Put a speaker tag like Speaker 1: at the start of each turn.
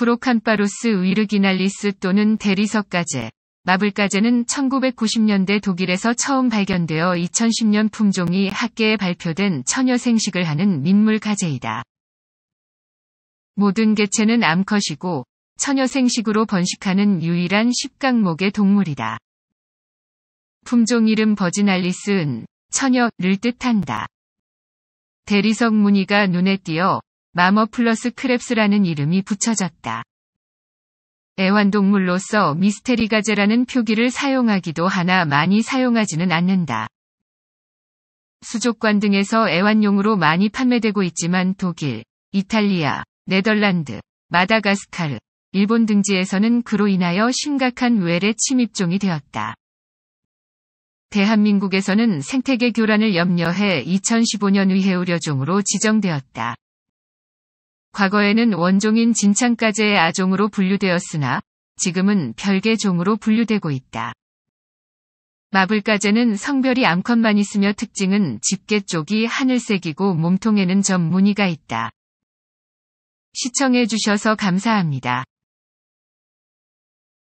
Speaker 1: 프로칸파로스 위르기날리스 또는 대리석가재, 마블가재는 1990년대 독일에서 처음 발견되어 2010년 품종이 학계에 발표된 처녀 생식을 하는 민물가재이다. 모든 개체는 암컷이고 처녀 생식으로 번식하는 유일한 십각목의 동물이다. 품종 이름 버지날리스는 처녀를 뜻한다. 대리석 무늬가 눈에 띄어 마머플러스 크랩스라는 이름이 붙여졌다. 애완동물로서 미스테리가제라는 표기를 사용하기도 하나 많이 사용하지는 않는다. 수족관 등에서 애완용으로 많이 판매되고 있지만 독일, 이탈리아, 네덜란드, 마다가스카르, 일본 등지에서는 그로 인하여 심각한 외래 침입종이 되었다. 대한민국에서는 생태계 교란을 염려해 2015년 위해우려종으로 지정되었다. 과거에는 원종인 진창가제의 아종으로 분류되었으나 지금은 별개 종으로 분류되고 있다. 마블가제는 성별이 암컷만 있으며 특징은 집게 쪽이 하늘색이고 몸통에는 점 무늬가 있다. 시청해주셔서 감사합니다.